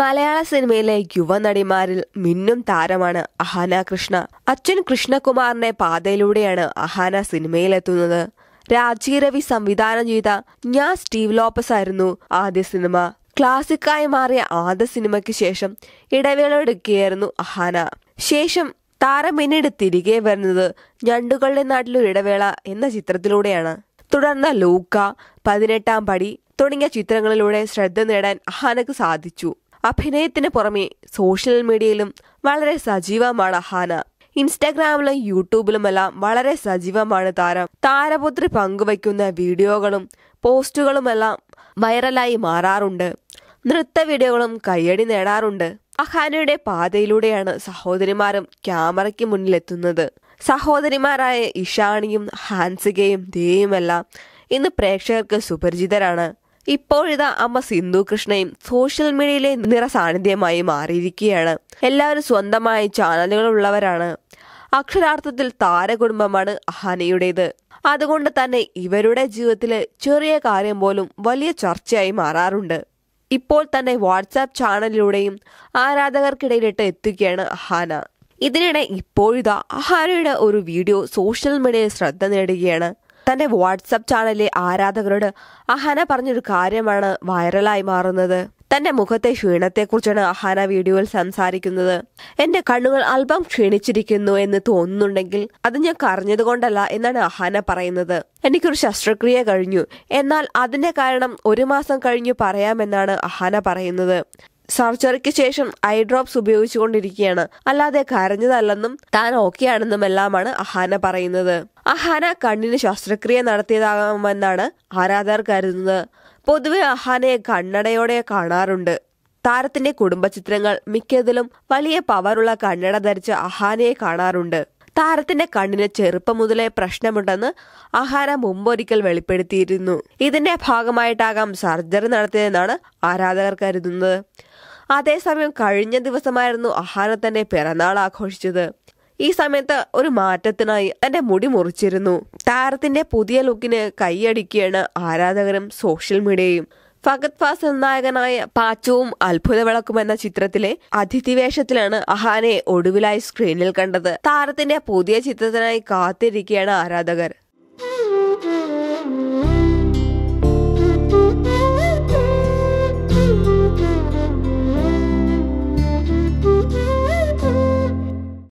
മലയാള സിനിമയിലെ യുവനടിമാരിൽ മിന്നും താരമാണ് അഹാന കൃഷ്ണ അച്ഛൻ കൃഷ്ണകുമാറിന്റെ പാതയിലൂടെയാണ് അഹാന സിനിമയിലെത്തുന്നത് രാജീവ് രവി സംവിധാനം ചെയ്ത ഞാൻ സ്റ്റീവ് ലോപ്പസ് ആയിരുന്നു ആദ്യ സിനിമ ക്ലാസിക്കായി മാറിയ ആദ്യ സിനിമയ്ക്ക് ശേഷം ഇടവേളയെടുക്കുകയായിരുന്നു അഹാന ശേഷം താരം പിന്നീട് തിരികെ വരുന്നത് ഞണ്ടുകളുടെ നാട്ടിലൊരു ഇടവേള എന്ന ചിത്രത്തിലൂടെയാണ് തുടർന്ന് ലൂക്ക പതിനെട്ടാം പടി തുടങ്ങിയ ചിത്രങ്ങളിലൂടെ ശ്രദ്ധ നേടാൻ അഹാനക്ക് സാധിച്ചു അഭിനയത്തിന് പുറമെ സോഷ്യൽ മീഡിയയിലും വളരെ സജീവമാണ് ഹാന ഇൻസ്റ്റാഗ്രാമിലും യൂട്യൂബിലുമെല്ലാം വളരെ സജീവമാണ് താരം താരപുത്രി പങ്കുവയ്ക്കുന്ന വീഡിയോകളും പോസ്റ്റുകളുമെല്ലാം വൈറലായി മാറാറുണ്ട് നൃത്ത വീഡിയോകളും കയ്യടി നേടാറുണ്ട് അഹാനയുടെ പാതയിലൂടെയാണ് സഹോദരിമാരും ക്യാമറയ്ക്ക് മുന്നിലെത്തുന്നത് സഹോദരിമാരായ ഇഷാണിയും ഹാൻസികയും ദേയുമെല്ലാം ഇന്ന് പ്രേക്ഷകർക്ക് സുപരിചിതരാണ് ഇപ്പോഴിതാ അമ്മ സിന്ധു കൃഷ്ണയും സോഷ്യൽ മീഡിയയിലെ സാന്നിധ്യമായി മാറിയിരിക്കുകയാണ് എല്ലാവരും സ്വന്തമായി ചാനലുകൾ ഉള്ളവരാണ് അക്ഷരാർത്ഥത്തിൽ താരകുടുംബമാണ് അഹാനയുടേത് അതുകൊണ്ട് തന്നെ ഇവരുടെ ജീവിതത്തിലെ ചെറിയ കാര്യം പോലും വലിയ ചർച്ചയായി മാറാറുണ്ട് ഇപ്പോൾ തന്നെ വാട്സാപ്പ് ചാനലിലൂടെയും ആരാധകർക്കിടയിലിട്ട് എത്തുകയാണ് അഹാന ഇതിനിടെ ഇപ്പോഴിതാ അഹാനയുടെ ഒരു വീഡിയോ സോഷ്യൽ മീഡിയയിൽ ശ്രദ്ധ നേടുകയാണ് തന്റെ വാട്സപ്പ് ചാനലിലെ ആരാധകരോട് അഹാന പറഞ്ഞൊരു കാര്യമാണ് വൈറലായി മാറുന്നത് തന്റെ മുഖത്തെ ക്ഷീണത്തെക്കുറിച്ചാണ് അഹാന വീഡിയോയിൽ സംസാരിക്കുന്നത് എന്റെ കണ്ണുകൾ അല്പം ക്ഷീണിച്ചിരിക്കുന്നു എന്ന് തോന്നുന്നുണ്ടെങ്കിൽ അത് ഞാൻ കറിഞ്ഞതുകൊണ്ടല്ല എന്നാണ് അഹാന പറയുന്നത് എനിക്കൊരു ശസ്ത്രക്രിയ കഴിഞ്ഞു എന്നാൽ അതിന്റെ കാരണം ഒരു മാസം കഴിഞ്ഞു പറയാമെന്നാണ് അഹാന പറയുന്നത് സർജറിക്ക് ശേഷം ഐ ഡ്രോപ്സ് ഉപയോഗിച്ചുകൊണ്ടിരിക്കുകയാണ് അല്ലാതെ കരഞ്ഞതല്ലെന്നും താൻ ഓക്കെ ആണെന്നും എല്ലാമാണ് അഹാന പറയുന്നത് അഹാന കണ്ണിന് ശസ്ത്രക്രിയ നടത്തിയതാകാമെന്നാണ് ആരാധകർ കരുതുന്നത് പൊതുവെ അഹാനയെ കണ്ണടയോടെ കാണാറുണ്ട് താരത്തിന്റെ ചിത്രങ്ങൾ മിക്കതിലും വലിയ പവറുള്ള കണ്ണട ധരിച്ച അഹാനയെ കാണാറുണ്ട് താരത്തിന്റെ കണ്ണിന് ചെറുപ്പം മുതലേ പ്രശ്നമുണ്ടെന്ന് അഹാന മുമ്പൊരിക്കൽ വെളിപ്പെടുത്തിയിരുന്നു ഇതിന്റെ ഭാഗമായിട്ടാകാം സർജറി നടത്തിയതെന്നാണ് ആരാധകർ കരുതുന്നത് അതേസമയം കഴിഞ്ഞ ദിവസമായിരുന്നു അഹാന തന്റെ പിറന്നാൾ ആഘോഷിച്ചത് ഈ സമയത്ത് ഒരു മാറ്റത്തിനായി തന്റെ മുടി മുറിച്ചിരുന്നു താരത്തിന്റെ പുതിയ ലുക്കിന് കൈയടിക്കുകയാണ് ആരാധകരും സോഷ്യൽ മീഡിയയും ഫഗത് ഫാസൽ നായകനായ പാച്ചവും അത്ഭുതവിളക്കും എന്ന ചിത്രത്തിലെ അതിഥി വേഷത്തിലാണ് അഹാനെ ഒടുവിലായി സ്ക്രീനിൽ കണ്ടത് താരത്തിന്റെ പുതിയ ചിത്രത്തിനായി കാത്തിരിക്കുകയാണ് ആരാധകർ